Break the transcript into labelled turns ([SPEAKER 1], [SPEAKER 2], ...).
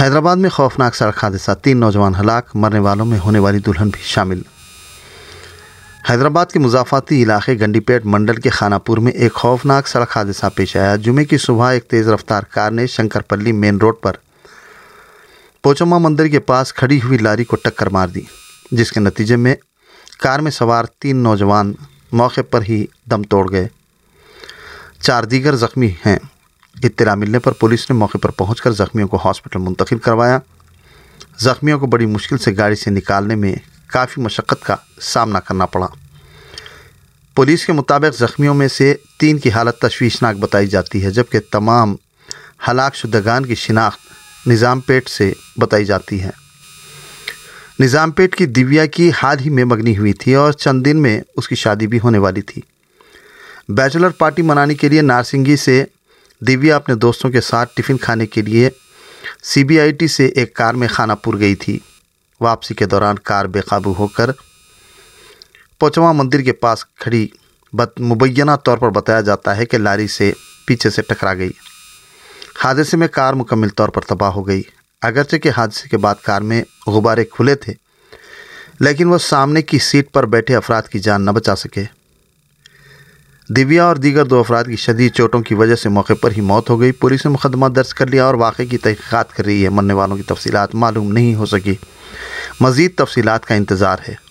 [SPEAKER 1] हैदराबाद में खौफनाक सड़क हादसा तीन नौजवान हलाक मरने वालों में होने वाली दुल्हन भी शामिल हैदराबाद के मुजाफाती इलाके गंडीपेट मंडल के खानापुर में एक खौफनाक सड़क हादसा पेश आया जुमे की सुबह एक तेज़ रफ्तार कार ने शंकरपल्ली मेन रोड पर पोचम्मा मंदिर के पास खड़ी हुई लारी को टक्कर मार दी जिसके नतीजे में कार में सवार तीन नौजवान मौके पर ही दम तोड़ गए चार दीगर ज़ख्मी हैं इत्तला मिलने पर पुलिस ने मौके पर पहुंचकर जख्मियों को हॉस्पिटल मुंतकिल करवाया जख्मियों को बड़ी मुश्किल से गाड़ी से निकालने में काफ़ी मशक्क़त का सामना करना पड़ा पुलिस के मुताबिक ज़ख्मियों में से तीन की हालत तश्वीशनाक बताई जाती है जबकि तमाम हलाक शुदगान की शिनाख्त निज़ाम पेट से बताई जाती है निज़ाम पेट की दिव्या की हाल ही में मगनी हुई थी और चंद दिन में उसकी शादी भी होने वाली थी बैचलर पार्टी मनाने के लिए नारसिंगी से दिव्या अपने दोस्तों के साथ टिफ़िन खाने के लिए सीबीआईटी से एक कार में खानापुर गई थी वापसी के दौरान कार बेकाबू होकर पोचवा मंदिर के पास खड़ी बत मुबैना तौर पर बताया जाता है कि लारी से पीछे से टकरा गई हादसे में कार मुकम्मल तौर पर तबाह हो गई अगरचे के हादसे के बाद कार में गुब्बारे खुले थे लेकिन वह सामने की सीट पर बैठे अफराद की जान न बचा सके दिव्या और दीगर दो अफराद की शदीद चोटों की वजह से मौके पर ही मौत हो गई पुलिस ने मुकदमा दर्ज कर लिया और वाक़े की तहकीक़ात कर रही है मरने वालों की तफसीत मालूम नहीं हो सकी मज़ीद तफसीत का इंतज़ार है